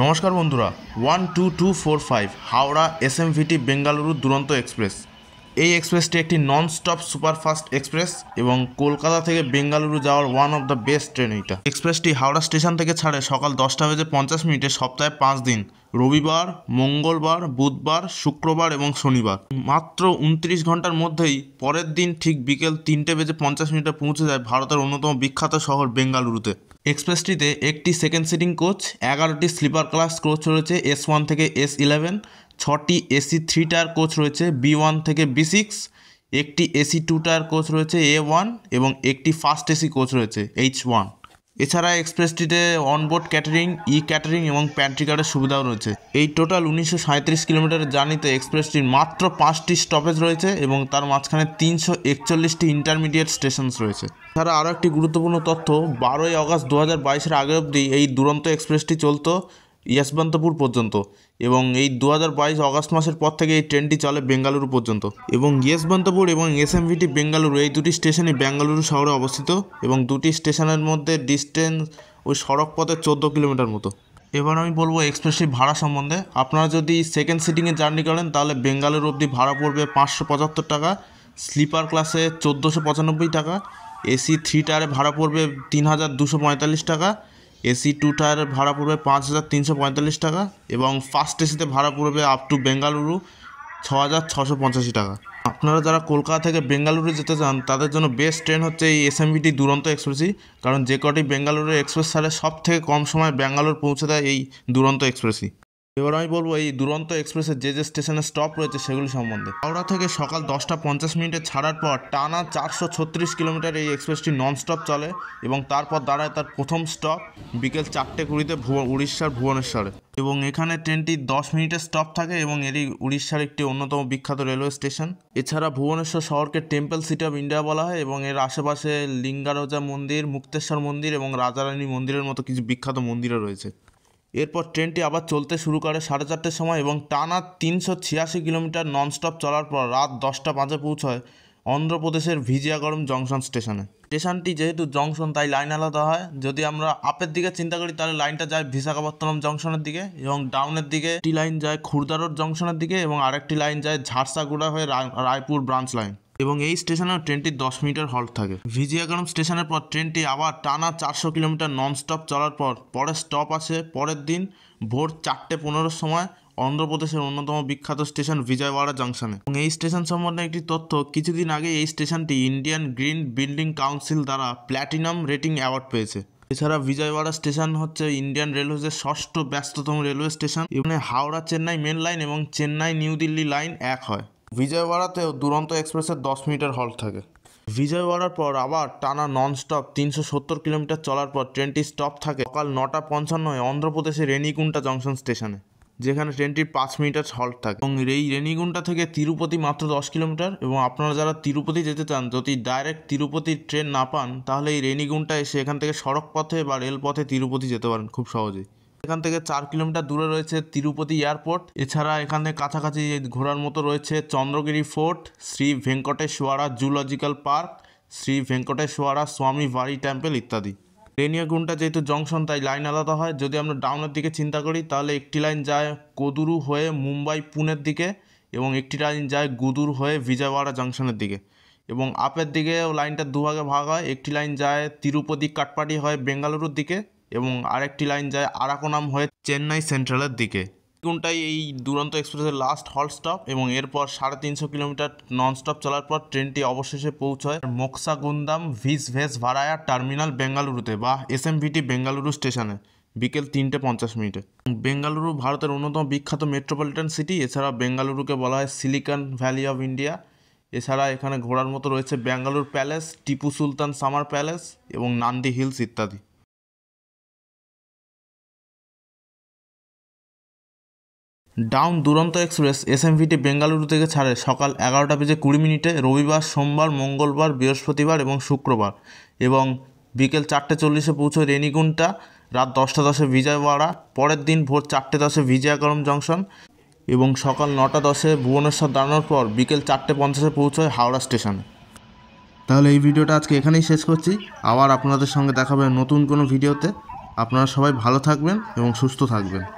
নমস্কার বন্ধুরা one two two four five Howrah S M VT Bengaluru Duronto express এই এক্সপ্রেসটি একটি নন স্টপ সুপারফাস্ট এক্সপ্রেস এবং কলকাতা থেকে বেঙ্গালুরু যাওয়ার one of the best train এটা এক্সপ্রেসটি হাওড়া স্টেশন থেকে ছাড়ে সকাল দশটা বেজে পঞ্চাশ মিনিটে সপ্তাহে পাঁচ দিন রবিবার মঙ্গলবার বুধবার শুক্রবার এবং শনিবার মাত্র উনত্রিশ ঘন্টার মধ্যেই পরের দিন ঠিক বিকেল তিনটে বেজে পঞ্চাশ মিনিটে পৌঁছে যায় ভারতের অন্যতম বিখ্যাত শহর বেঙ্গালুরুতে এক্সপ্রেসটিতে একটি সেকেন্ড সিটিং কোচ এগারোটি স্লিপার ক্লাস কোচ রয়েছে এস ওয়ান থেকে এস ইলেভেন ছটি এসি থ্রি টায়ার কোচ রয়েছে বি ওয়ান থেকে বি সিক্স একটি এসি টু টায়ার কোচ রয়েছে এ ওয়ান এবং একটি ফার্স্ট এসি কোচ রয়েছে এইচ ওয়ান এছাড়া এক্সপ্রেসটিতে অনবোর্ড ক্যাটারিং ই ক্যাটারিং এবং প্যান্ট্রি কার্ডের সুবিধাও রয়েছে এই টোটাল উনিশশো কিলোমিটার জার্নিতে এক্সপ্রেসটির মাত্র পাঁচটি স্টপেজ রয়েছে এবং তার মাঝখানে তিনশো একচল্লিশটি ইন্টারমিডিয়েট স্টেশনস রয়েছে এছাড়া আরও একটি গুরুত্বপূর্ণ তথ্য বারোই অগস্ট দু হাজার বাইশের আগে অবধি এই দুরন্ত এক্সপ্রেসটি চলতো ইয়াসবন্তপুর পর্যন্ত এবং এই দু হাজার বাইশ অগাস্ট মাসের পর থেকে এই ট্রেনটি চলে বেঙ্গালুরু পর্যন্ত এবং ইয়াসবন্তপুর এবং এসএমভিটি বেঙ্গালুরু এই দুটি স্টেশনই বেঙ্গালুরু শহরে অবস্থিত এবং দুটি স্টেশনের মধ্যে ডিস্টেন্স ওই সড়ক পথে চোদ্দো কিলোমিটার মতো এবার আমি বলবো এক্সপ্রেসটির ভাড়া সম্বন্ধে আপনারা যদি সেকেন্ড সিটিংয়ে জার্নি করেন তাহলে বেঙ্গালুরু অবধি ভাড়া পড়বে পাঁচশো পঁচাত্তর টাকা স্লিপার ক্লাসে চোদ্দোশো পঁচানব্বই টাকা এসি থ্রি টায়ারে ভাড়া পড়বে তিন হাজার দুশো পঁয়তাল্লিশ টাকা এসি টু টায়ারের ভাড়া পড়বে পাঁচ হাজার তিনশো পঁয়তাল্লিশ টাকা এবং ফার্স্ট এসিতে ভাড়া পড়বে আপ টু বেঙ্গালুরু ছ হাজার ছশো পঞ্চাশি টাকা আপনারা যারা কলকাতা থেকে বেঙ্গালুরু যেতে চান তাদের জন্য বেস্ট ট্রেন হচ্ছে এই এসএমবিটি দুরন্ত এক্সপ্রেসই কারণ যে কটি বেঙ্গালুরু এক্সপ্রেস ছাড়ে সব থেকে কম সময় বেঙ্গালুরু পৌঁছে দেয় এই দুরন্ত এক্সপ্রেসই এবার আমি বলবো এই দুরন্ত এক্সপ্রেসের যে যে স্টেশনে স্টপ রয়েছে সেগুলি সম্বন্ধে হাওড়া থেকে সকাল দশটা পঞ্চাশ মিনিটে ছাড়ার পর টানা চারশো ছত্রিশ কিলোমিটার এই এক্সপ্রেসটি স্টপ চলে এবং তারপর দাঁড়ায় তার প্রথম স্টপ বিকেল চারটে কুড়িতে উড়িষ্যার ভুবনেশ্বরে এবং এখানে ট্রেনটি দশ মিনিটের স্টপ থাকে এবং এটি উড়িষ্যার একটি অন্যতম বিখ্যাত রেলওয়ে স্টেশন এছাড়া ভুবনেশ্বর শহরকে টেম্পল সিটি অফ ইন্ডিয়া বলা হয় এবং এর আশেপাশে লিঙ্গারোজা মন্দির মুক্তেশ্বর মন্দির এবং রাজারানী মন্দিরের মতো কিছু বিখ্যাত মন্দিরও রয়েছে এরপর ট্রেনটি আবার চলতে শুরু করে সাড়ে চারটের সময় এবং টানা তিনশো ছিয়াশি কিলোমিটার ননস্টপ চলার পর রাত দশটা পাঁচে পৌঁছয় অন্ধ্রপ্রদেশের ভিজিয়াগরম জংশন স্টেশনে স্টেশনটি যেহেতু জংশন তাই লাইন আলাদা হয় যদি আমরা আপের দিকে চিন্তা করি তাহলে লাইনটা যায় বিশাখাপত্তনম জংশনের দিকে এবং ডাউনের দিকে একটি লাইন যায় খুরদারোড জংশনের দিকে এবং আরেকটি লাইন যায় ঝারসাগুড়া হয়ে রায়পুর ব্রাঞ্চ লাইন এবং এই স্টেশনে ট্রেনটি দশ মিনিটের হল্ট থাকে ভিজিয়াগ্রাম স্টেশনের পর ট্রেনটি আবার টানা চারশো কিলোমিটার ননস্টপ চলার পর পরের স্টপ আছে পরের দিন ভোর চারটে পনেরোর সময় অন্ধ্রপ্রদেশের অন্যতম বিখ্যাত স্টেশন বিজয়ওয়াড়া জাংশনে এবং এই স্টেশন সম্বন্ধে একটি তথ্য কিছুদিন আগে এই স্টেশনটি ইন্ডিয়ান গ্রিন বিল্ডিং কাউন্সিল দ্বারা প্ল্যাটিনাম রেটিং অ্যাওয়ার্ড পেয়েছে এছাড়া বিজয়ওয়াড়া স্টেশন হচ্ছে ইন্ডিয়ান রেলওয়েজের ষষ্ঠ ব্যস্ততম রেলওয়ে স্টেশন এখানে হাওড়া চেন্নাই মেন লাইন এবং চেন্নাই নিউ দিল্লি লাইন এক হয় বিজয়ওয়াড়াতেও দুরন্ত এক্সপ্রেসের দশ মিনিটের হল্ট থাকে বিজয়ওয়াড়ার পর আবার টানা ননস্টপ তিনশো সত্তর কিলোমিটার চলার পর ট্রেনটি স্টপ থাকে সকাল নটা পঞ্চান্নয় অন্ধ্রপ্রদেশের রেণিকুন্টা জংশন স্টেশনে যেখানে ট্রেনটির পাঁচ মিনিটের হল্ট থাকে এবং এই রেণিগুন্টা থেকে তিরুপতি মাত্র দশ কিলোমিটার এবং আপনারা যারা তিরুপতি যেতে চান যদি ডাইরেক্ট তিরুপতির ট্রেন না পান তাহলে এই রেণিগুন্টা এসে এখান থেকে সড়ক পথে বা রেলপথে তিরুপতি যেতে পারেন খুব সহজেই এখান থেকে চার কিলোমিটার দূরে রয়েছে তিরুপতি এয়ারপোর্ট এছাড়া এখানে কাছাকাছি ঘোরার মতো রয়েছে Chandragiri fort Sri Venkateswara zoological park Sri Venkateswara Swami বাড়ি টেম্পল ইত্যাদি গুণটা যেহেতু জংশন তাই লাইন আলাদা হয় যদি আমরা ডাউনের দিকে চিন্তা করি তাহলে একটি লাইন যায় কোদুরু হয়ে মুম্বাই পুনের দিকে এবং একটি লাইন যায় গুদুর হয়ে বিজয়ওয়াড়া জংশনের দিকে এবং আপের দিকে লাইনটা দুভাগে ভাগ হয় একটি লাইন যায় তিরুপতি কাটপাটি হয় বেঙ্গালুরুর দিকে এবং আরেকটি লাইন যায় আরাকোনাম হয়ে চেন্নাই সেন্ট্রালের দিকে কোনটাই এই দুরন্ত এক্সপ্রেসের লাস্ট হল স্টপ এবং এরপর সাড়ে তিনশো কিলোমিটার ননস্টপ চলার পর ট্রেনটি অবশেষে পৌঁছায় মোকসাগুন্দাম ভিস ভেস ভারায়া টার্মিনাল বেঙ্গালুরুতে বা এস এমভিটি বেঙ্গালুরু স্টেশনে বিকেল তিনটে পঞ্চাশ মিনিটে বেঙ্গালুরু ভারতের অন্যতম বিখ্যাত মেট্রোপলিটন সিটি এছাড়া বেঙ্গালুরুকে বলা হয় সিলিকন ভ্যালি অফ ইন্ডিয়া এছাড়া এখানে ঘোরার মতো রয়েছে Bangalore palace Tipu Sultan summer palace এবং নান্দি হিলস ইত্যাদি down Duronto express SMVT Bengaluru থেকে ছাড়ে সকাল এগারোটা বেজে কুড়ি মিনিটে রবিবার সোমবার মঙ্গলবার বৃহস্পতিবার এবং শুক্রবার এবং বিকেল চারটে চল্লিশে পৌঁছয় রেণিগুন্টা রাত দশটা দশে বিজয়ওয়াড়া পরের দিন ভোর চারটে দশে বিজয়াকরম জংশন এবং সকাল নটা দশে ভুবনেশ্বর দাঁড়ানোর পর বিকেল চারটে পঞ্চাশে পৌঁছয় হাওড়া স্টেশনে তাহলে এই ভিডিওটা আজকে এখানেই শেষ করছি আবার আপনাদের সঙ্গে দেখাবে নতুন কোনো ভিডিওতে আপনারা সবাই ভালো থাকবেন এবং সুস্থ থাকবেন